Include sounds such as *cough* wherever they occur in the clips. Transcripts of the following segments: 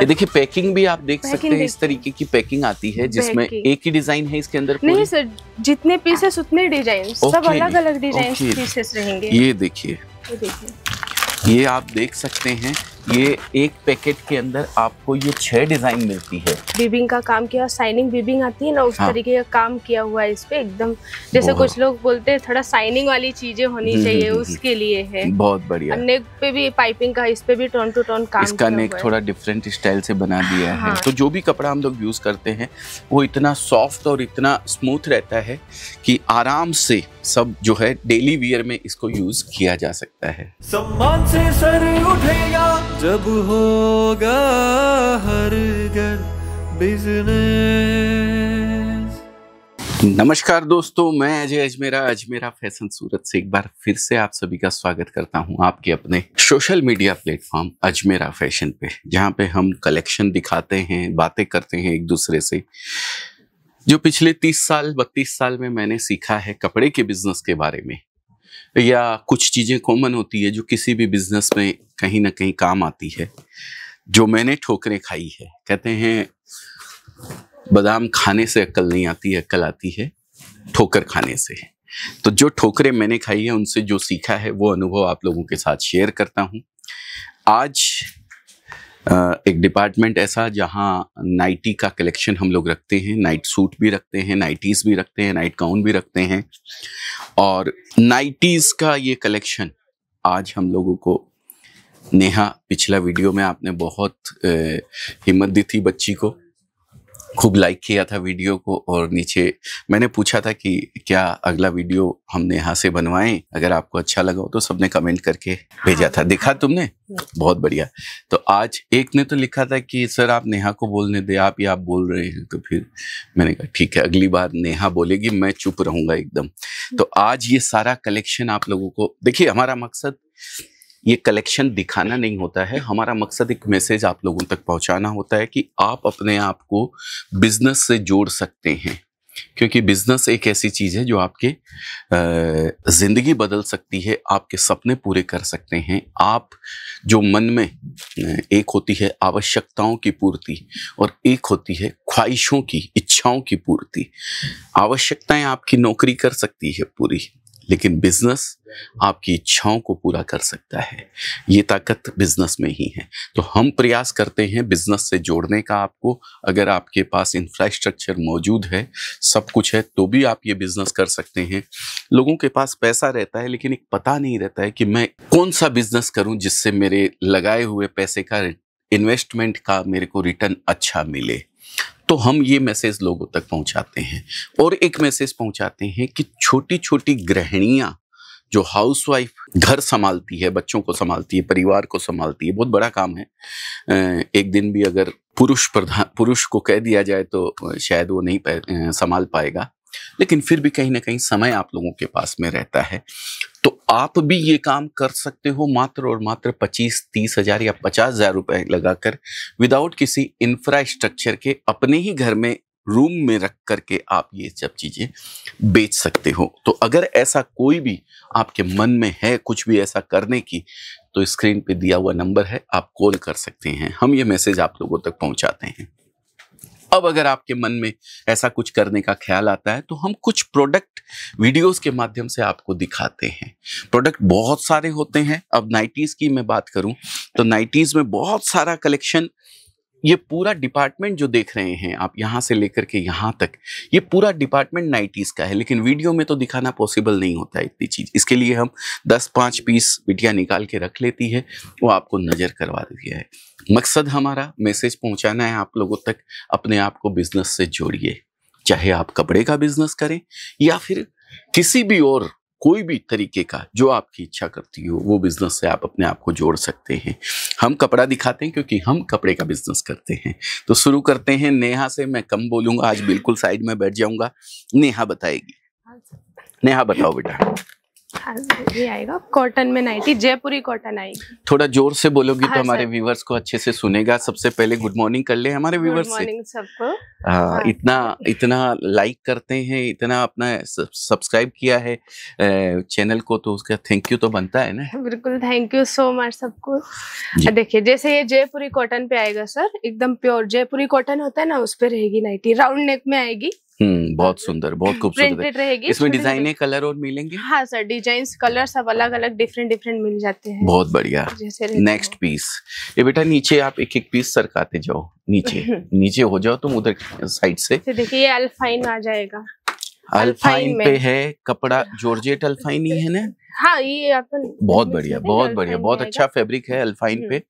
ये देखिए पैकिंग भी आप देख सकते हैं इस तरीके की पैकिंग आती है जिसमें एक ही डिजाइन है इसके अंदर नहीं सर जितने पीसेस उतने डिजाइन सब अलग अलग डिजाइन पीसेस रहेंगे ये देखिए ये आप देख सकते हैं ये एक पैकेट के अंदर आपको ये छह डिजाइन मिलती है बीबिंग का काम किया साइनिंग बीबिंग आती है ना उस हाँ। तरीके का काम किया हुआ है इस पे एकदम जैसे कुछ लोग बोलते हैं थोड़ा साइनिंग वाली चीजें होनी हम्म, चाहिए हम्म, उसके लिए है हम्म। बहुत बढ़िया नेक पे भी पाइपिंग का इस पे भी टोन टू टोन काम इसका नेक थोड़ा डिफरेंट स्टाइल से बना दिया है हाँ। तो जो भी कपड़ा हम लोग यूज करते हैं वो इतना सॉफ्ट और इतना स्मूथ रहता है कि आराम से सब जो है डेली वियर में इसको यूज किया जा सकता है सम्मान से सर उठेगा जब होगा हर घर बिजनेस नमस्कार दोस्तों मैं अजय अजमेरा अजमेरा फैशन सूरत से एक बार फिर से आप सभी का स्वागत करता हूं आपके अपने social media platform Ajmera fashion पे जहां पे हम कलेक्शन दिखाते हैं बातें करते हैं एक दूसरे से जो पिछले तीस साल बत्तीस साल में मैंने सीखा है कपड़े के बिजनेस के बारे में या कुछ चीज़ें कॉमन होती है जो किसी भी बिजनेस में कहीं ना कहीं काम आती है जो मैंने ठोकरें खाई है कहते हैं बादाम खाने से अक्ल नहीं आती है अक्ल आती है ठोकर खाने से तो जो ठोकरें मैंने खाई है उनसे जो सीखा है वो अनुभव आप लोगों के साथ शेयर करता हूँ आज एक डिपार्टमेंट ऐसा जहाँ नाइटी का कलेक्शन हम लोग रखते हैं नाइट सूट भी रखते हैं नाइटीज़ भी रखते हैं नाइट गाउन भी रखते हैं और नाइटीज़ का ये कलेक्शन आज हम लोगों को नेहा पिछला वीडियो में आपने बहुत हिम्मत दी थी बच्ची को खूब लाइक किया था वीडियो को और नीचे मैंने पूछा था कि क्या अगला वीडियो हमने यहाँ से बनवाएं अगर आपको अच्छा लगा हो तो सबने कमेंट करके हाँ, भेजा था हाँ। देखा तुमने हाँ। बहुत बढ़िया तो आज एक ने तो लिखा था कि सर आप नेहा को बोलने दे आप या आप बोल रहे हैं तो फिर मैंने कहा ठीक है अगली बार नेहा बोलेगी मैं चुप रहूंगा एकदम तो आज ये सारा कलेक्शन आप लोगों को देखिए हमारा मकसद ये कलेक्शन दिखाना नहीं होता है हमारा मकसद एक मैसेज आप लोगों तक पहुंचाना होता है कि आप अपने आप को बिजनेस से जोड़ सकते हैं क्योंकि बिजनेस एक ऐसी चीज़ है जो आपके ज़िंदगी बदल सकती है आपके सपने पूरे कर सकते हैं आप जो मन में एक होती है आवश्यकताओं की पूर्ति और एक होती है ख्वाहिशों की इच्छाओं की पूर्ति आवश्यकताएं आपकी नौकरी कर सकती है पूरी लेकिन बिजनेस आपकी इच्छाओं को पूरा कर सकता है ये ताकत बिजनेस में ही है तो हम प्रयास करते हैं बिजनेस से जोड़ने का आपको अगर आपके पास इंफ्रास्ट्रक्चर मौजूद है सब कुछ है तो भी आप ये बिजनेस कर सकते हैं लोगों के पास पैसा रहता है लेकिन एक पता नहीं रहता है कि मैं कौन सा बिजनेस करूं जिससे मेरे लगाए हुए पैसे का इन्वेस्टमेंट का मेरे को रिटर्न अच्छा मिले तो हम ये मैसेज लोगों तक पहुंचाते हैं और एक मैसेज पहुंचाते हैं कि छोटी छोटी गृहणियाँ जो हाउसवाइफ घर संभालती है बच्चों को संभालती है परिवार को संभालती है बहुत बड़ा काम है एक दिन भी अगर पुरुष प्रधान पुरुष को कह दिया जाए तो शायद वो नहीं संभाल पाएगा लेकिन फिर भी कहीं ना कहीं समय आप लोगों के पास में रहता है तो आप भी ये काम कर सकते हो मात्र और मात्र पच्चीस तीस हजार या पचास हजार रुपए लगाकर विदाउट किसी इंफ्रास्ट्रक्चर के अपने ही घर में रूम में रख करके आप ये सब चीज़ें बेच सकते हो तो अगर ऐसा कोई भी आपके मन में है कुछ भी ऐसा करने की तो स्क्रीन पे दिया हुआ नंबर है आप कॉल कर सकते हैं हम ये मैसेज आप लोगों तक पहुंचाते हैं अब अगर आपके मन में ऐसा कुछ करने का ख्याल आता है तो हम कुछ प्रोडक्ट वीडियोस के माध्यम से आपको दिखाते हैं प्रोडक्ट बहुत सारे होते हैं अब नाइटीज की मैं बात करूं तो नाइटीज में बहुत सारा कलेक्शन ये पूरा डिपार्टमेंट जो देख रहे हैं आप यहाँ से लेकर के यहाँ तक ये पूरा डिपार्टमेंट नाइटीज का है लेकिन वीडियो में तो दिखाना पॉसिबल नहीं होता है इतनी चीज़ इसके लिए हम दस पाँच पीस बिटिया निकाल के रख लेती है वो आपको नज़र करवा दिया है मकसद हमारा मैसेज पहुँचाना है आप लोगों तक अपने आप को बिजनेस से जोड़िए चाहे आप कपड़े का बिजनेस करें या फिर किसी भी और कोई भी तरीके का जो आपकी इच्छा करती हो वो बिजनेस से आप अपने आप को जोड़ सकते हैं हम कपड़ा दिखाते हैं क्योंकि हम कपड़े का बिजनेस करते हैं तो शुरू करते हैं नेहा से मैं कम बोलूंगा आज बिल्कुल साइड में बैठ जाऊंगा नेहा बताएगी हाँ नेहा बताओ बेटा ये आएगा कॉटन में नाइटी जयपुरी कॉटन आएगी थोड़ा जोर से बोलोगी तो हाँ, तो हमारे व्यूवर्स को अच्छे से सुनेगा सबसे पहले गुड मॉर्निंग कर ले हमारे व्यूवर्स सबको हाँ, हाँ, इतना इतना लाइक करते हैं इतना अपना सब्सक्राइब किया है चैनल को तो उसका थैंक यू तो बनता है ना बिल्कुल थैंक यू सो मच सबको देखिये जैसे ये जयपुरी कॉटन पे आएगा सर एकदम प्योर जयपुरी कॉटन होता है ना उस पर रहेगी नाइटी राउंड नेक में आएगी हम्म बहुत सुंदर बहुत खूबसूरत रहेगी इसमें डिजाइने कलर और मिलेंगे हाँ सर डिजाइन कलर सब अलग अलग डिफरेंट डिफरेंट मिल जाते हैं बहुत बढ़िया नेक्स्ट पीस ये बेटा नीचे आप एक एक पीस सरकाते जाओ नीचे *laughs* नीचे हो जाओ तुम उधर साइड से तो देखिए ये अल्फाइन आ जाएगा अल्फाइन पे है कपड़ा जोर्जेट अल्फाइन ही है ना हाँ ये अपन बहुत बढ़िया बहुत बढ़िया बहुत अच्छा फैब्रिक है अल्फाइन हम्म। पे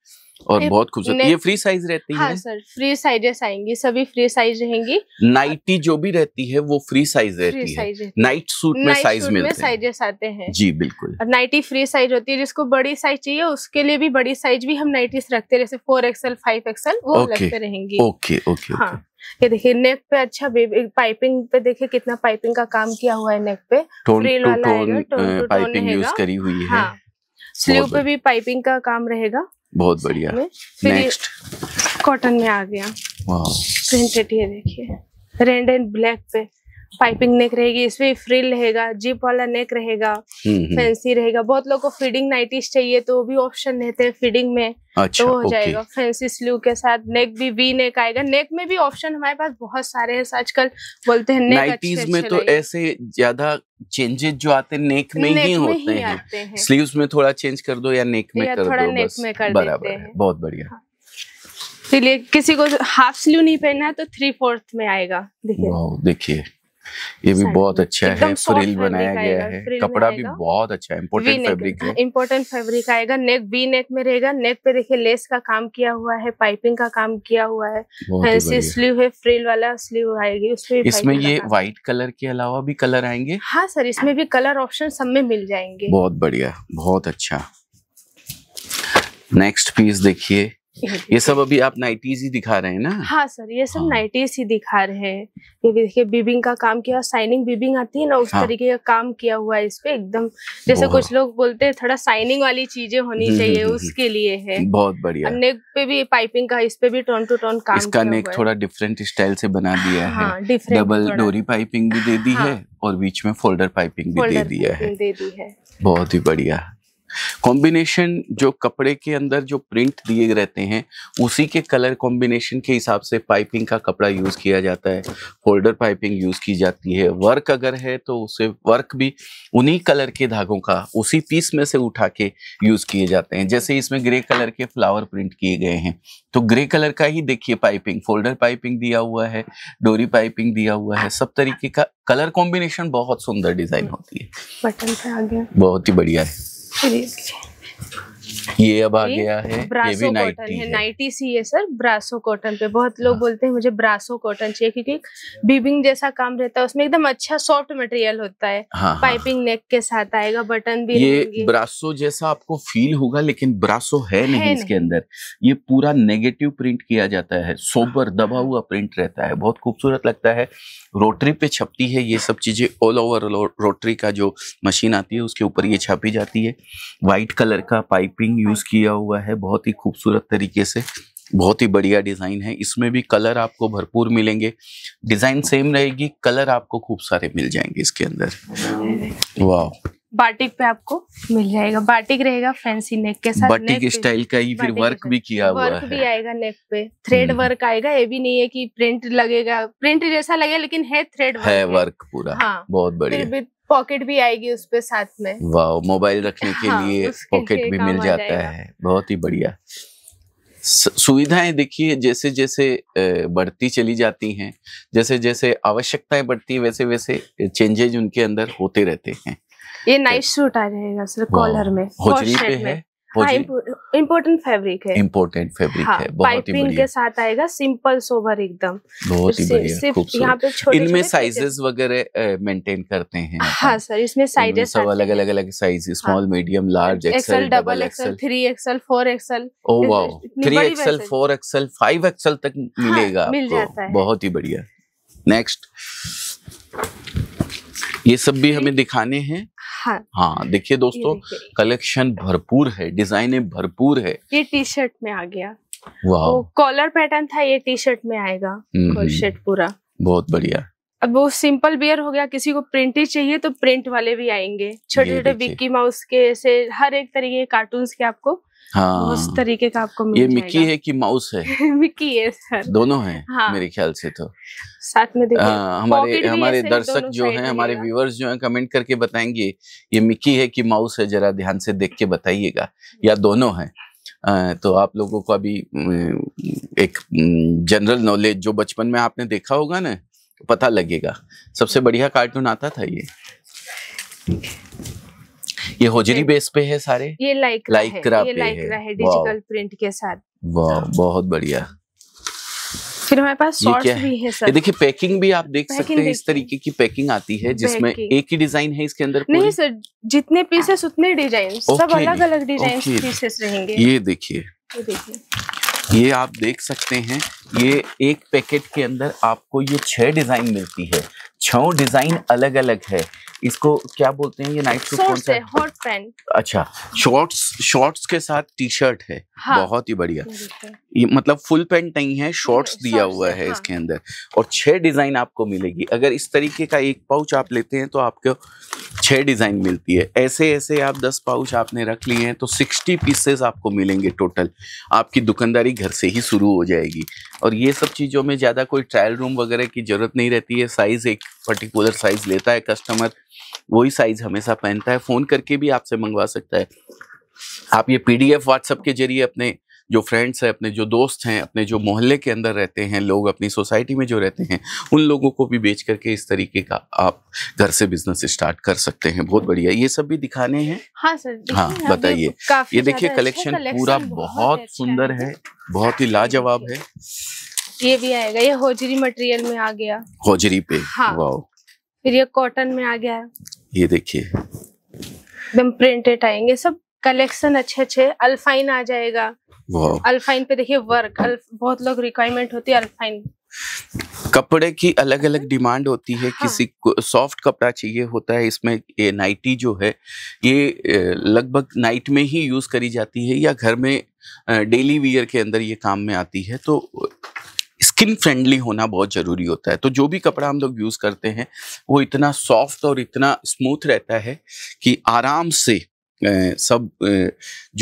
और बहुत खूबसूरत ये फ्री साइज रहती हाँ है सर फ्री साइजेस आएंगी सभी फ्री साइज रहेंगी नाइटी जो भी रहती है वो फ्री साइज रहती है नाइट सूट में साइज मिलते हैं साइजेस आते हैं जी बिल्कुल और नाइटी फ्री साइज होती है जिसको बड़ी साइज चाहिए उसके लिए भी बड़ी साइज भी हम नाइटीज रखते जैसे फोर एक्सएल फाइव एक्सएल वो रखते रहेंगे ओके ओके हाँ ये देखिए नेक पे अच्छा पाइपिंग पे देखिए कितना पाइपिंग का काम किया हुआ है नेक पे फ्रिल वाला पाइपिंग यूज करी हुई है हाँ, स्लीव पे भी पाइपिंग का काम रहेगा बहुत बढ़िया नेक्स्ट कॉटन में आ गया प्रिंटेड ये देखिए रेड एंड ब्लैक पे पाइपिंग नेक रहेगी इसमें फ्रिल रहेगा जिप वाला नेक रहेगा हम्म, हम्म। फैंसी रहेगा बहुत लोग को फीडिंग नाइटीज चाहिए तो भी ऑप्शन रहते हैं फीडिंग में अच्छा, तो हो जाएगा फैंसी स्लू के साथ नेक भी वी नेक आएगा नेक में भी ऑप्शन हमारे पास बहुत सारे हैं आजकल बोलते हैं नेक नाइटीज में तो ऐसे ज्यादा चेंजेस जो आते नेक में नेक ही होते में ही हैं, हैं। स्लीव्स में थोड़ा चेंज कर दो या नेक में या कर थोड़ा दो नेक में कर बराबर बहुत बढ़िया हाँ। किसी को हाफ स्लीव नहीं पहनना है तो थ्री फोर्थ में आएगा देखिए देखिए ये भी अच्छा बहुत अच्छा है फ्रिल बनाया गया है कपड़ा भी बहुत अच्छा है इम्पोर्टेंट फैब्रिक है इम्पोर्टेंट फैब्रिक आएगा नेक बी नेक में रहेगा नेक पे देखिए लेस का काम किया हुआ है पाइपिंग का काम किया हुआ है फैंसी स्लीव है फ्रिल वाला स्लीव आएगी उसमें इसमें ये व्हाइट कलर के अलावा भी कलर आएंगे हाँ सर इसमें भी कलर ऑप्शन सब में मिल जाएंगे बहुत बढ़िया बहुत अच्छा नेक्स्ट पीस देखिए *laughs* ये सब अभी आप नाइटीज ही दिखा रहे हैं ना हाँ सर ये सब हाँ। नाइटीज ही दिखा रहे हैं ये भी देखिए बीबिंग का काम किया साइनिंग बीबिंग आती है ना उस हाँ। तरीके का काम किया हुआ है इस पे एकदम जैसे कुछ लोग बोलते हैं थोड़ा साइनिंग वाली चीजें होनी हम्म, चाहिए हम्म, हम्म, उसके लिए है बहुत बढ़िया नेक पे भी पाइपिंग का इस पे भी टोन टू टोन काम इसका नेक थोड़ा डिफरेंट स्टाइल से बना दिया है डबल डोरी पाइपिंग भी दे दी है हाँ। और बीच में फोल्डर पाइपिंग भी दे दिया है बहुत ही बढ़िया कॉम्बिनेशन जो कपड़े के अंदर जो प्रिंट दिए रहते हैं उसी के कलर कॉम्बिनेशन के हिसाब से पाइपिंग का कपड़ा यूज़ किया जाता है होल्डर पाइपिंग यूज़ की जाती है वर्क अगर है तो उसे वर्क भी उन्हीं कलर के धागों का उसी पीस में से उठा के यूज़ किए जाते हैं जैसे इसमें ग्रे कलर के फ्लावर प्रिंट किए गए हैं तो ग्रे कलर का ही देखिए पाइपिंग फोल्डर पाइपिंग दिया हुआ है डोरी पाइपिंग दिया हुआ है सब तरीके का कलर कॉम्बिनेशन बहुत सुंदर डिजाइन होती है बटन पे आ गया बहुत ही बढ़िया है Please. ये अब आ गया है ये भी नाइटी है नाइटी सी है सर ब्रासो कॉटन पे बहुत हाँ। लोग बोलते हैं मुझे ब्रासो कॉटन चाहिए क्योंकि बीबिंग जैसा काम रहता है उसमें एकदम अच्छा सॉफ्ट मटेरियल होता है हाँ, पाइपिंग हाँ। नेक के साथ आएगा बटन भी ये ब्रासो जैसा आपको फील होगा लेकिन ब्रासो है नहीं इसके अंदर ये पूरा नेगेटिव प्रिंट किया जाता है सोबर हाँ। दबा हुआ प्रिंट रहता है बहुत खूबसूरत लगता है रोटरी पे छपती है ये सब चीजें ऑल ओवर रोटरी का जो मशीन आती है उसके ऊपर ये छापी जाती है व्हाइट कलर का पाइप पाइपिंग यूज किया हुआ है बहुत ही खूबसूरत तरीके से बहुत ही बढ़िया डिजाइन है इसमें भी कलर आपको भरपूर मिलेंगे डिजाइन सेम रहेगी कलर आपको खूब सारे मिल जाएंगे इसके अंदर वाह बाटिक पे आपको मिल जाएगा बाटिक रहेगा फैंसी नेक के साथ बाटिक स्टाइल का ही फिर वर्क भी किया हुआ वर्क है भी आएगा नेक पे थ्रेड हम्म। वर्क आएगा ये भी नहीं है कि प्रिंट लगेगा प्रिंट जैसा लगेगा लेकिन है थ्रेड वर्क है वर्क पूरा हाँ बहुत बढ़िया पॉकेट भी आएगी उस पर साथ में वाह मोबाइल रखने के हाँ, लिए पॉकेट भी मिल जाता है बहुत ही बढ़िया सुविधाएं देखिए जैसे जैसे बढ़ती चली जाती हैं जैसे जैसे आवश्यकताएं बढ़ती है वैसे वैसे चेंजेज उनके अंदर होते रहते हैं ये नाइस तो सूट आ जाएगा सर कॉलर में हो पे है हाँ, इम्पोर्टेंट फैब्रिक है इम्पोर्टेंट फैब्रिक हाँ, है बहुत ही के साथ आएगा सिंपल सोबर एकदम बहुत ही बढ़िया यहाँ पे इनमें साइजेस वगैरह मेंटेन करते हैं हाँ सर इसमें साइजेस सब अलग अलग अलग size small medium large XL double XL three XL four XL oh wow three XL four XL five XL तक हाँ, मिलेगा मिल जाता है बहुत ही बढ़िया नेक्स्ट ये सब भी हमें दिखाने हैं हाँ, हाँ देखिए दोस्तों कलेक्शन भरपूर है डिजाइने भरपूर है ये टी शर्ट में आ गया वाह कॉलर पैटर्न था ये टी शर्ट में आएगा शर्ट हम्म, हम्म। पूरा बहुत बढ़िया अब वो सिंपल बियर हो गया किसी को प्रिंट ही चाहिए तो प्रिंट वाले भी आएंगे छोटे छोटे बिक्की माउस के ऐसे हर एक तरीके कार्टून के आपको हाँ उस तरीके का आपको मिल ये मिकी है कि माउस है *laughs* मिकी है सर दोनों है हाँ, मेरे ख्याल से तो साथ में आ, हाँ, हमारे हमारे दर्शक जो हैं हमारे व्यूवर्स जो हैं कमेंट करके बताएंगे ये मिकी है कि माउस है जरा ध्यान से देख के बताइएगा या दोनों हैं तो आप लोगों को अभी एक जनरल नॉलेज जो बचपन में आपने देखा होगा ना पता लगेगा सबसे बढ़िया कार्टून आता था ये ये होजरी बेस पे है सारे ये लाइक लाइक है, है डिजिटल प्रिंट के साथ वाह बहुत बढ़िया फिर हमारे पास क्या भी है सर ये देखिए पैकिंग भी आप देख सकते हैं इस तरीके की पैकिंग आती है जिसमें एक ही डिजाइन है इसके अंदर नहीं सर जितने पीसेस उतने डिजाइन सब अलग अलग डिजाइन पीसेस रहेंगे ये देखिए ये देखिए ये आप देख सकते हैं ये एक पैकेट के अंदर आपको ये छह डिजाइन मिलती है छो डिजाइन अलग अलग है इसको क्या बोलते हैं ये नाइट सूट कौन सा हॉट पैंट अच्छा शॉर्ट्स शॉर्ट्स के साथ टी शर्ट है हाँ, बहुत ही बढ़िया ये मतलब फुल पैंट नहीं है शॉर्ट्स दिया हुआ है हाँ. इसके अंदर और छह डिजाइन आपको मिलेगी अगर इस तरीके का एक पाउच आप लेते हैं तो आपको छह डिजाइन मिलती है ऐसे ऐसे आप दस पाउच आपने रख लिए हैं तो सिक्सटी पीसेस आपको मिलेंगे टोटल आपकी दुकानदारी घर से ही शुरू हो जाएगी और ये सब चीज़ों में ज़्यादा कोई ट्रायल रूम वगैरह की जरूरत नहीं रहती है साइज एक पर्टिकुलर साइज लेता है कस्टमर वही साइज हमेशा पहनता है फ़ोन करके भी आपसे मंगवा सकता है आप ये पी डी व्हाट्सएप के जरिए अपने जो फ्रेंड्स हैं अपने जो दोस्त हैं अपने जो मोहल्ले के अंदर रहते हैं लोग अपनी सोसाइटी में जो रहते हैं उन लोगों को भी बेच करके इस तरीके का आप घर से बिजनेस स्टार्ट कर सकते हैं बहुत बढ़िया ये सब भी दिखाने हैं हाँ सर हाँ बताइए ये देखिए कलेक्शन पूरा बहुत अच्छा सुंदर है बहुत ही लाजवाब है ये भी आएगा ये होजरी मटेरियल में आ गया होजरी पे हाँ फिर ये कॉटन में आ गया ये देखिए एकदम प्रिंटेड आएंगे सब कलेक्शन अच्छे अच्छे अल्फाइन आ जाएगा अल्फाइन पे देखिए वर्क बहुत लोग रिक्वायरमेंट होती है अल्फाइन कपड़े की अलग अलग डिमांड होती है हाँ। किसी को सॉफ्ट कपड़ा चाहिए होता है इसमें ये नाइटी जो है ये लगभग नाइट में ही यूज करी जाती है या घर में डेली वियर के अंदर ये काम में आती है तो स्किन फ्रेंडली होना बहुत ज़रूरी होता है तो जो भी कपड़ा हम लोग यूज़ करते हैं वो इतना सॉफ्ट और इतना स्मूथ रहता है कि आराम से सब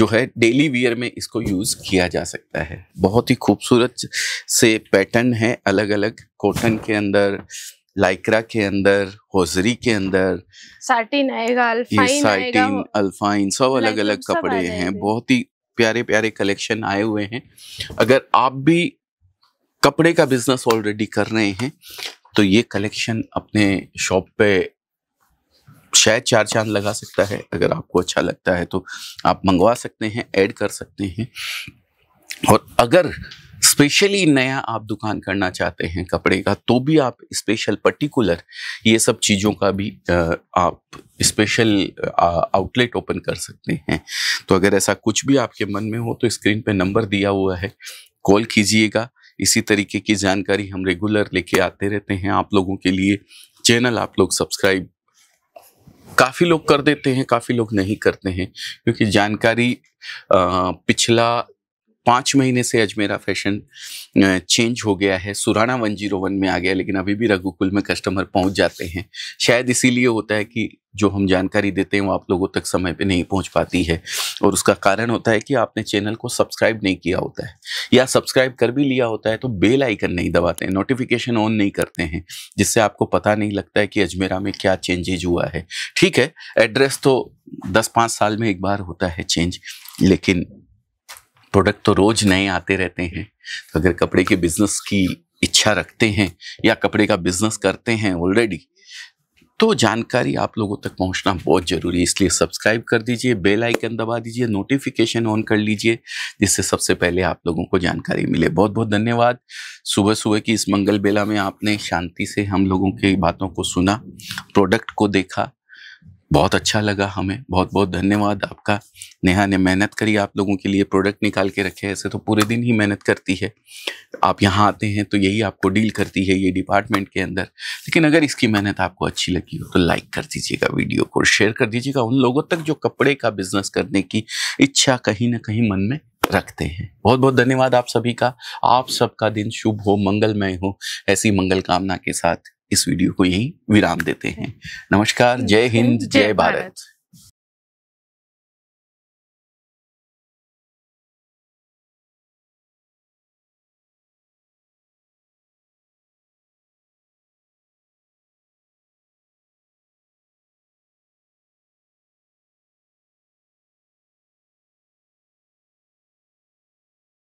जो है डेली वियर में इसको यूज़ किया जा सकता है बहुत ही खूबसूरत से पैटर्न है अलग अलग कॉटन के अंदर लाइक्रा के अंदर होजरी के अंदर साटिन आएगा अल्फाइन साटिन अल्फाइन सब अलग अलग कपड़े हैं बहुत ही प्यारे प्यारे कलेक्शन आए हुए हैं अगर आप भी कपड़े का बिजनेस ऑलरेडी कर रहे हैं तो ये कलेक्शन अपने शॉप पे शायद चार चांद लगा सकता है अगर आपको अच्छा लगता है तो आप मंगवा सकते हैं ऐड कर सकते हैं और अगर स्पेशली नया आप दुकान करना चाहते हैं कपड़े का तो भी आप स्पेशल पर्टिकुलर ये सब चीज़ों का भी आप स्पेशल आउटलेट ओपन कर सकते हैं तो अगर ऐसा कुछ भी आपके मन में हो तो स्क्रीन पे नंबर दिया हुआ है कॉल कीजिएगा इसी तरीके की जानकारी हम रेगुलर लेके आते रहते हैं आप लोगों के लिए चैनल आप लोग सब्सक्राइब काफ़ी लोग कर देते हैं काफ़ी लोग नहीं करते हैं क्योंकि जानकारी पिछला पाँच महीने से अजमेरा फैशन चेंज हो गया है सुराना वन जीरो वन में आ गया लेकिन अभी भी रघुकुल में कस्टमर पहुंच जाते हैं शायद इसीलिए होता है कि जो हम जानकारी देते हैं वो आप लोगों तक समय पे नहीं पहुंच पाती है और उसका कारण होता है कि आपने चैनल को सब्सक्राइब नहीं किया होता है या सब्सक्राइब कर भी लिया होता है तो बेल आइकन नहीं दबाते हैं नोटिफिकेशन ऑन नहीं करते हैं जिससे आपको पता नहीं लगता है कि अजमेरा में क्या चेंजेज हुआ है ठीक है एड्रेस तो दस पाँच साल में एक बार होता है चेंज लेकिन प्रोडक्ट तो रोज नए आते रहते हैं तो अगर कपड़े के बिजनेस की इच्छा रखते हैं या कपड़े का बिजनेस करते हैं ऑलरेडी तो जानकारी आप लोगों तक पहुंचना बहुत ज़रूरी है इसलिए सब्सक्राइब कर दीजिए बेल आइकन दबा दीजिए नोटिफिकेशन ऑन कर लीजिए जिससे सबसे पहले आप लोगों को जानकारी मिले बहुत बहुत धन्यवाद सुबह सुबह की इस मंगल बेला में आपने शांति से हम लोगों की बातों को सुना प्रोडक्ट को देखा बहुत अच्छा लगा हमें बहुत बहुत धन्यवाद आपका नेहा ने मेहनत करी आप लोगों के लिए प्रोडक्ट निकाल के रखे ऐसे तो पूरे दिन ही मेहनत करती है आप यहाँ आते हैं तो यही आपको डील करती है ये डिपार्टमेंट के अंदर लेकिन अगर इसकी मेहनत आपको अच्छी लगी हो तो लाइक कर दीजिएगा वीडियो को शेयर कर दीजिएगा उन लोगों तक जो कपड़े का बिजनेस करने की इच्छा कहीं ना कहीं मन में रखते हैं बहुत बहुत धन्यवाद आप सभी का आप सबका दिन शुभ हो मंगलमय हो ऐसी मंगल कामना के साथ इस वीडियो को यही विराम देते हैं नमस्कार जय हिंद जय भारत